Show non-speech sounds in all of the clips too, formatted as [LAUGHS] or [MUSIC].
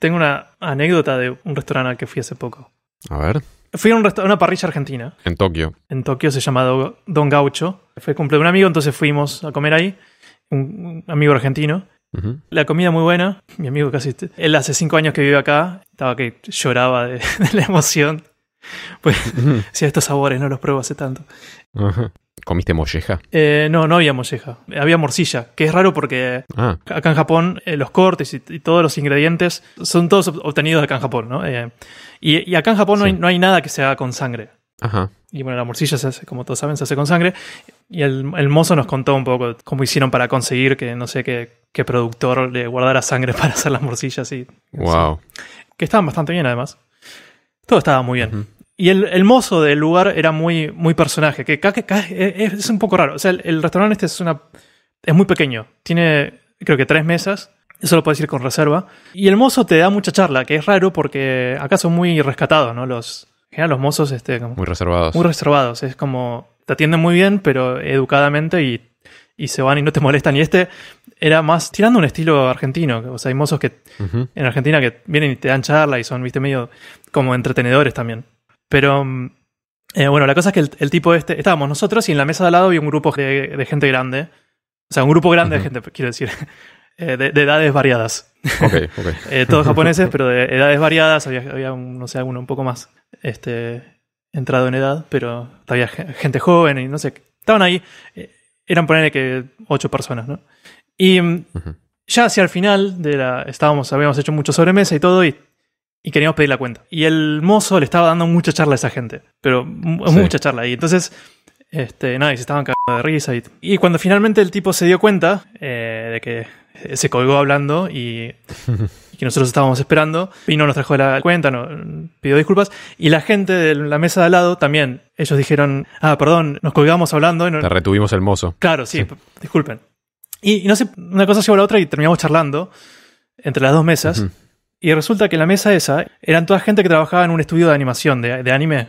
Tengo una anécdota de un restaurante al que fui hace poco. A ver. Fui a un una parrilla argentina. En Tokio. En Tokio se llama Don Gaucho. Fue cumple de un amigo, entonces fuimos a comer ahí. Un, amigo argentino. La comida muy buena. Mi amigo casi. Él hace cinco años que vive acá. Estaba que lloraba de, [LAUGHS] la emoción. Pues, si estos sabores no los pruebo hace tanto. Ajá. ¿Comiste molleja? Eh, no, no había molleja. Había morcilla, que es raro porque ah. acá en Japón eh, los cortes y, todos los ingredientes son todos obtenidos acá en Japón, ¿no? Eh, y, acá en Japón no, hay, nada que se haga con sangre. Y bueno, la morcilla, se hace, como todos saben, se hace con sangre. Y el, el, mozo nos contó un poco cómo hicieron para conseguir que, no sé, qué, qué productor le guardara sangre [LAUGHS] para hacer las morcillas. Y, wow. Que estaban bastante bien, además. Todo estaba muy bien. Y el, mozo del lugar era muy, muy personaje, que es, un poco raro. O sea, el, restaurante este es una. es muy pequeño. Tiene creo que tres mesas. Eso lo puedes ir con reserva. Y el mozo te da mucha charla, que es raro porque acá son muy rescatados, ¿no? Los. En los mozos, este. muy reservados. Muy reservados. Es como. Te atienden muy bien, pero educadamente y, y se van y no te molestan. Y este era más tirando un estilo argentino. O sea, hay mozos que. En Argentina que vienen y te dan charla y son, viste, medio como entretenedores también. Pero eh, bueno, la cosa es que el, tipo este, estábamos nosotros y en la mesa de al lado había un grupo de, gente grande. O sea, un grupo grande de gente, quiero decir, [LAUGHS] eh, de, edades variadas. [LAUGHS] Eh, todos japoneses, pero de edades variadas. Había, había no sé, alguno un poco más este, entrado en edad, pero había gente joven y no sé. Estaban ahí, eran ponerle que ocho personas, ¿no? Y mm, ya hacia el final de la, estábamos, habíamos hecho mucho sobremesa y todo y y queríamos pedir la cuenta. Y el mozo le estaba dando mucha charla a esa gente, pero mucha charla. Y entonces, este, nada, se estaban cagando de risa. Y, cuando finalmente el tipo se dio cuenta eh, de que se colgó hablando y, [LAUGHS] que nosotros estábamos esperando, y nos trajo la cuenta, no, pidió disculpas. Y la gente de la mesa de al lado también, ellos dijeron, ah, perdón, nos colgamos hablando. Y retuvimos el mozo. Claro, sí, disculpen. Y, no sé, una cosa llevó a la otra y terminamos charlando entre las dos mesas. Y resulta que la mesa esa eran toda gente que trabajaba en un estudio de animación, de, anime.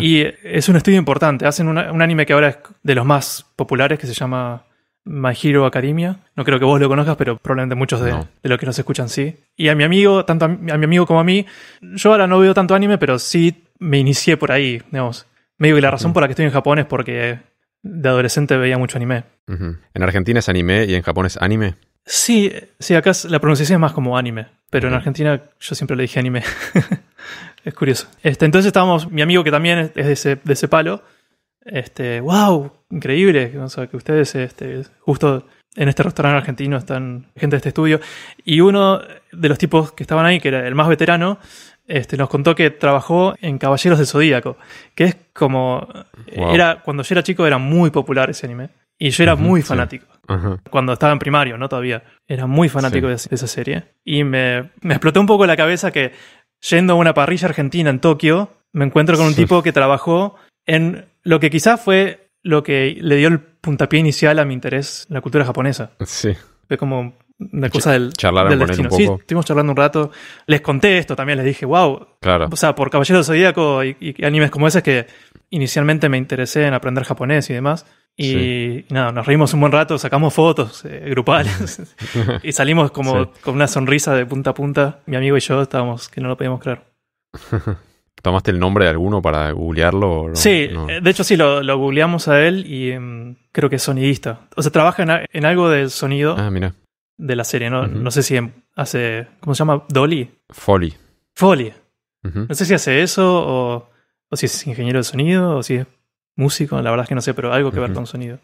Y es un estudio importante. Hacen un anime que ahora es de los más populares, que se llama My Hero Academia. No creo que vos lo conozcas, pero probablemente muchos de, de los que nos escuchan sí. Y a mi amigo, tanto a, mi amigo como a mí, yo ahora no veo tanto anime, pero sí me inicié por ahí, digamos. Medio que la razón por la que estoy en Japón es porque de adolescente veía mucho anime. En Argentina es anime y en Japón es anime. Sí, sí, acá la pronunciación es más como anime. Pero en Argentina yo siempre le dije anime. [LAUGHS] es curioso. Este, entonces estábamos, mi amigo que también es de ese, de ese palo, este, wow, increíble, o sea, que ustedes este, justo en este restaurante argentino están gente de este estudio. Y uno de los tipos que estaban ahí, que era el más veterano, este, nos contó que trabajó en Caballeros del Zodíaco, que es como... Era, cuando yo era chico era muy popular ese anime. Y yo era muy fanático. Cuando estaba en primario, ¿no? Todavía. Era muy fanático de, esa serie. Y me, me explotó un poco la cabeza que yendo a una parrilla argentina en Tokio, me encuentro con un tipo que trabajó en lo que quizás fue lo que le dio el puntapié inicial a mi interés en la cultura japonesa. Sí. Fue como una cosa del, Charlaron destino. un poco. Sí, estuvimos charlando un rato. Les conté esto también, les dije, wow. Claro. O sea, por Caballero Zodíaco y, y animes como ese que inicialmente me interesé en aprender japonés y demás. Y nada, nos reímos un buen rato, sacamos fotos eh, grupales [LAUGHS] [LAUGHS] y salimos como con una sonrisa de punta a punta. Mi amigo y yo estábamos que no lo podíamos creer. [LAUGHS] ¿Tomaste el nombre de alguno para googlearlo? sí, eh, de hecho sí, lo, googleamos a él y em, creo que es sonidista. O sea, trabaja en, algo del sonido ah, de la serie, ¿no? No sé si hace... ¿Cómo se llama? ¿Dolly? Folly. Folly. No sé si hace eso o, o si es ingeniero de sonido o si es músico, la verdad es que no sé, pero algo que ver con sonido.